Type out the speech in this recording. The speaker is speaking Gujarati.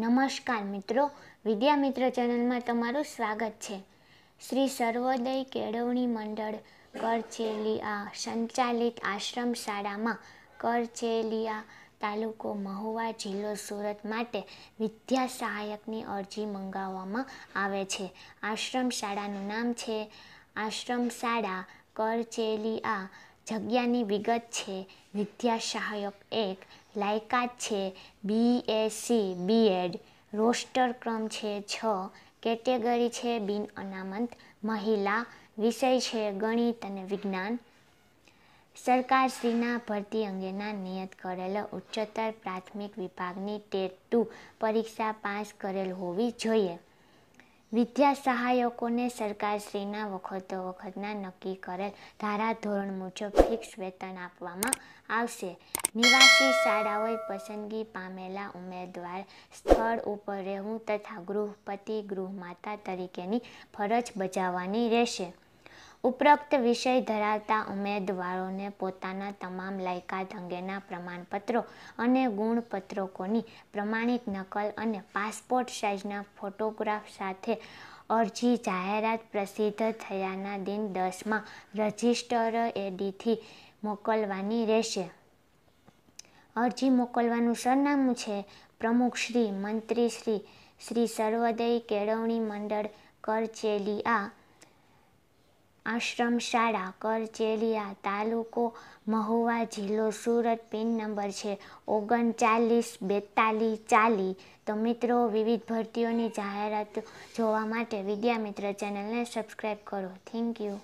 નમસ્કાર મિત્રો વિદ્યા મિત્ર ચેનલમાં તમારું સ્વાગત છે શ્રી સર્વોદય કેળવણી મંડળ કરચેલિયા સંચાલિત આશ્રમ શાળામાં કરચેલિયા તાલુકો મહુવા જિલ્લો સુરત માટે વિદ્યા સહાયકની અરજી મંગાવવામાં આવે છે આશ્રમ શાળાનું નામ છે આશ્રમ શાળા કરચેલિયા જગ્યાની વિગત છે વિદ્યા સહાયક એક લાયકાત છે બી એસી બી એડ રોસ્ટર ક્રમ છે છ કેટેગરી છે બિન અનામત મહિલા વિષય છે ગણિત અને વિજ્ઞાન સરકારશ્રીના ભરતી અંગેના નિયત કરેલ ઉચ્ચતર પ્રાથમિક વિભાગની ટેટ ટુ પરીક્ષા પાસ કરેલ હોવી જોઈએ વિદ્યા સહાયકોને સરકારશ્રીના વખતો વખતના નક્કી કરેલ ધારાધોરણ મુજબ ફિક્સ વેતન આપવામાં આવશે નિવાસી શાળાઓએ પસંદગી પામેલા ઉમેદવાર સ્થળ ઉપર રહેવું તથા ગૃહપતિ ગૃહમાતા તરીકેની ફરજ બજાવવાની રહેશે ઉપરોક્ત વિષય ધરાવતા ઉમેદવારોને પોતાના તમામ લાયકાત અંગેના પ્રમાણપત્રો અને ગુણપત્રકોની પ્રમાણિત નકલ અને પાસપોર્ટ સાઇઝના ફોટોગ્રાફ સાથે અરજી જાહેરાત પ્રસિદ્ધ થયાના દિન દસમાં રજિસ્ટર એડીથી મોકલવાની રહેશે અરજી મોકલવાનું સરનામું છે પ્રમુખ શ્રી મંત્રી શ્રી શ્રી સર્વોદય કેળવણી મંડળ કરચેલી આ આશ્રમ શાળા કરચેલિયા તાલુકો મહુવા જિલ્લો સુરત પિન નંબર છે ઓગણચાલીસ બેતાલીસ ચાલીસ તો મિત્રો વિવિધ ભરતીઓની જાહેરાત જોવા માટે વિદ્યામિત્ર ચેનલને સબસ્ક્રાઈબ કરો થેન્ક યુ